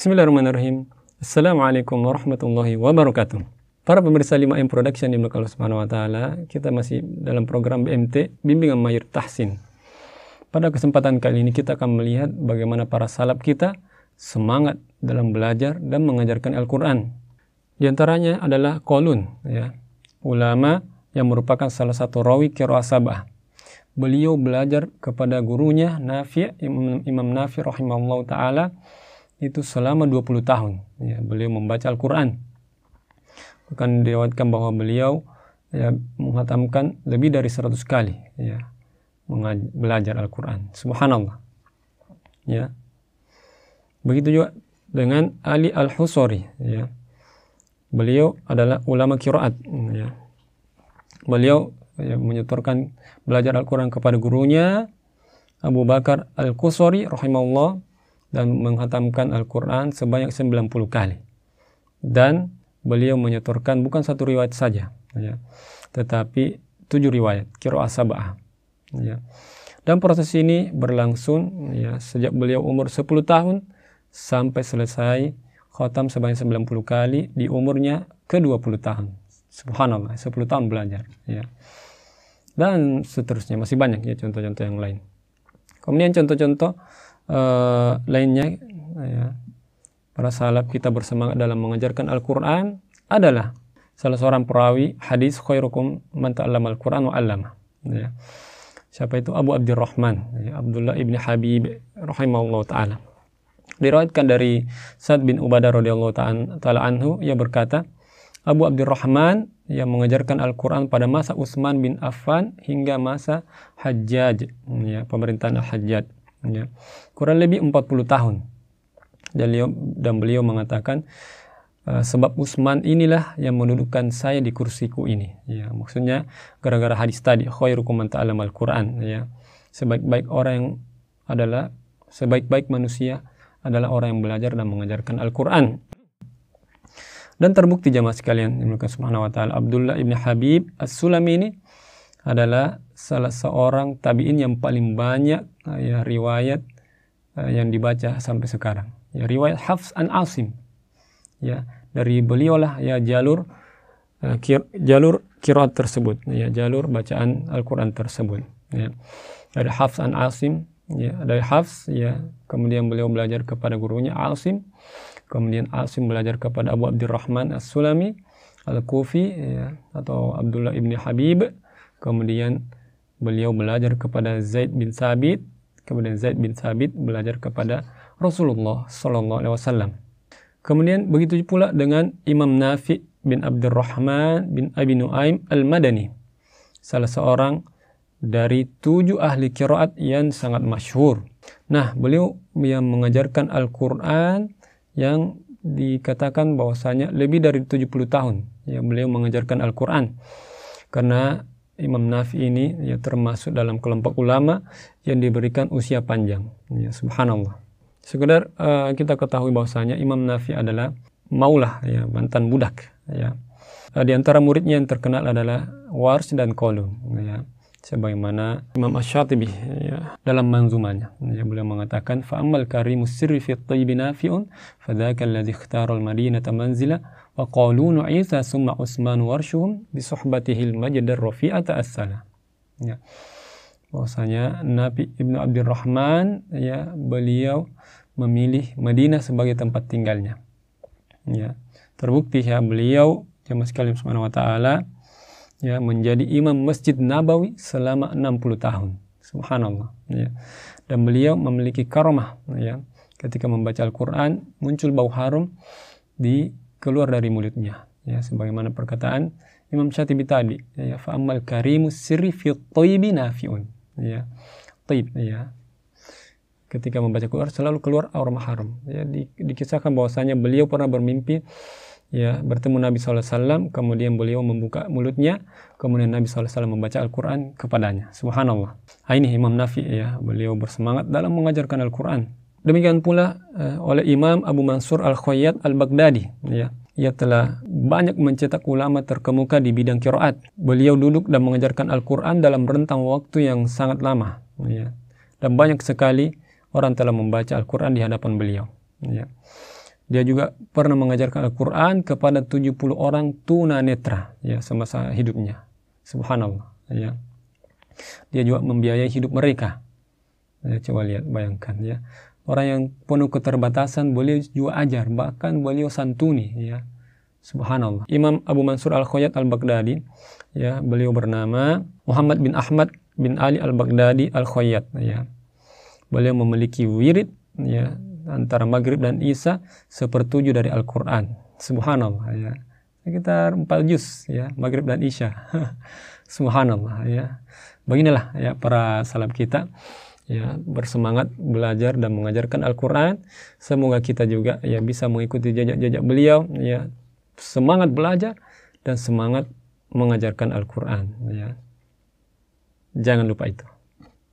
Bismillahirrahmanirrahim. Assalamualaikum warahmatullahi wabarakatuh. Para pemirsa 5M Production di Allah Subhanahu wa taala, kita masih dalam program BMT Bimbingan mayor Tahsin. Pada kesempatan kali ini kita akan melihat bagaimana para salaf kita semangat dalam belajar dan mengajarkan Al-Qur'an. Di antaranya adalah Kolun, ya. Ulama yang merupakan salah satu rawi qiraah Sabah. Beliau belajar kepada gurunya Nafi' Imam Nafi' rahimahullah taala itu selama 20 tahun ya, beliau membaca Al-Quran bahkan diriwayatkan bahwa beliau ya, menghatamkan lebih dari 100 kali ya, belajar Al-Quran subhanallah ya begitu juga dengan Ali Al-Husori ya beliau adalah ulama kiraat ya beliau ya, menyetorkan belajar Al-Quran kepada gurunya Abu Bakar Al-Qusari rahimahullah dan menghatamkan Al-Quran sebanyak 90 kali. Dan beliau menyetorkan bukan satu riwayat saja, ya, tetapi tujuh riwayat, kiro asabah. Ya. Dan proses ini berlangsung ya, sejak beliau umur 10 tahun sampai selesai khotam sebanyak 90 kali di umurnya ke-20 tahun. Subhanallah, 10 tahun belajar. Ya. Dan seterusnya, masih banyak ya contoh-contoh yang lain. Kemudian contoh-contoh Eh, lainnya nah ya, para salaf kita bersemangat dalam mengajarkan Al-Quran adalah salah seorang perawi hadis khairukum man ta'allama al-Quran wa 'allama. Nah ya. Siapa itu Abu Abdurrahman, nah ya, Abdullah ibni Habib rahimahullah taala. Diriwayatkan dari Sa'd bin Ubadah radhiyallahu taala anhu ia berkata, Abu Abdurrahman yang mengajarkan Al-Quran pada masa Utsman bin Affan hingga masa Hajjaj, ya, pemerintahan Al-Hajjaj ya. kurang lebih 40 tahun dan beliau, dan beliau mengatakan e, sebab Utsman inilah yang menudukkan saya di kursiku ini ya maksudnya gara-gara hadis tadi khairukum man quran ya sebaik-baik orang yang adalah sebaik-baik manusia adalah orang yang belajar dan mengajarkan Al-Qur'an dan terbukti jamaah sekalian dimulakan subhanahu wa taala Abdullah ibn Habib As-Sulami ini adalah salah seorang tabi'in yang paling banyak ya riwayat eh, yang dibaca sampai sekarang. Ya, riwayat Hafs an Asim. Ya, dari beliaulah ya jalur eh, kir, jalur kiraat tersebut, ya jalur bacaan Al-Qur'an tersebut, ya. dari Hafs an Asim, ya, dari Hafs ya, kemudian beliau belajar kepada gurunya Asim, kemudian Asim belajar kepada Abu Abdurrahman As-Sulami Al-Kufi ya, atau Abdullah ibni Habib, kemudian beliau belajar kepada Zaid bin Sabit Kemudian Zaid bin Sabit belajar kepada Rasulullah Sallallahu Alaihi Wasallam. Kemudian begitu pula dengan Imam Nafi bin Abdurrahman bin Abi Nuaim Al-Madani. Salah seorang dari tujuh ahli kiraat yang sangat masyhur. Nah, beliau yang mengajarkan Al-Quran yang dikatakan bahwasanya lebih dari 70 tahun yang beliau mengajarkan Al-Quran. Karena Imam Nafi ini ya termasuk dalam kelompok ulama yang diberikan usia panjang. Ya, subhanallah. Sekedar uh, kita ketahui bahwasanya Imam Nafi adalah maulah ya mantan budak ya. Uh, di antara muridnya yang terkenal adalah Wars dan Kolum ya sebagaimana Imam asy shatibi ya, dalam manzumannya ya, beliau mengatakan fa ammal karimu sirri fi at tayyibi nafi'un fadzaka alladhi ikhtara al-madinata manzila wa qalunu Isa summa Utsman warshuhum bi suhbatihi al-majd ar-rafi'ata as-sala ya bahwasanya Nabi Ibnu Abdurrahman ya beliau memilih Madinah sebagai tempat tinggalnya ya terbukti ya beliau jemaah ya, sekalian subhanahu wa taala ya menjadi imam Masjid Nabawi selama 60 tahun. Subhanallah ya. Dan beliau memiliki karomah ya. Ketika membaca Al-Qur'an muncul bau harum di keluar dari mulutnya ya sebagaimana perkataan Imam Syatibi tadi ya, ya fa ammal karimus sirri fi thayyibi nafiun ya. Taib ya. Ketika membaca Quran selalu keluar aroma harum. Ya, dikisahkan bahwasanya beliau pernah bermimpi ya bertemu Nabi SAW kemudian beliau membuka mulutnya kemudian Nabi SAW membaca Al-Quran kepadanya subhanallah nah, ini Imam Nafi ya beliau bersemangat dalam mengajarkan Al-Quran demikian pula eh, oleh Imam Abu Mansur Al-Khayyat Al-Baghdadi ya ia telah banyak mencetak ulama terkemuka di bidang kiroat beliau duduk dan mengajarkan Al-Quran dalam rentang waktu yang sangat lama ya dan banyak sekali orang telah membaca Al-Quran di hadapan beliau ya dia juga pernah mengajarkan Al-Quran kepada 70 orang tuna netra ya, semasa hidupnya. Subhanallah. Ya. Dia juga membiayai hidup mereka. Ya, coba lihat, bayangkan ya. Orang yang penuh keterbatasan boleh juga ajar, bahkan beliau santuni ya. Subhanallah. Imam Abu Mansur Al-Khoyat Al-Baghdadi ya, beliau bernama Muhammad bin Ahmad bin Ali Al-Baghdadi Al-Khoyat ya. Beliau memiliki wirid ya antara maghrib dan isya sepertujuh dari Al-Quran. Subhanallah ya. Sekitar empat juz ya, maghrib dan isya. Subhanallah ya. Beginilah ya para salaf kita ya bersemangat belajar dan mengajarkan Al-Qur'an. Semoga kita juga ya bisa mengikuti jejak-jejak beliau ya. Semangat belajar dan semangat mengajarkan Al-Qur'an ya. Jangan lupa itu.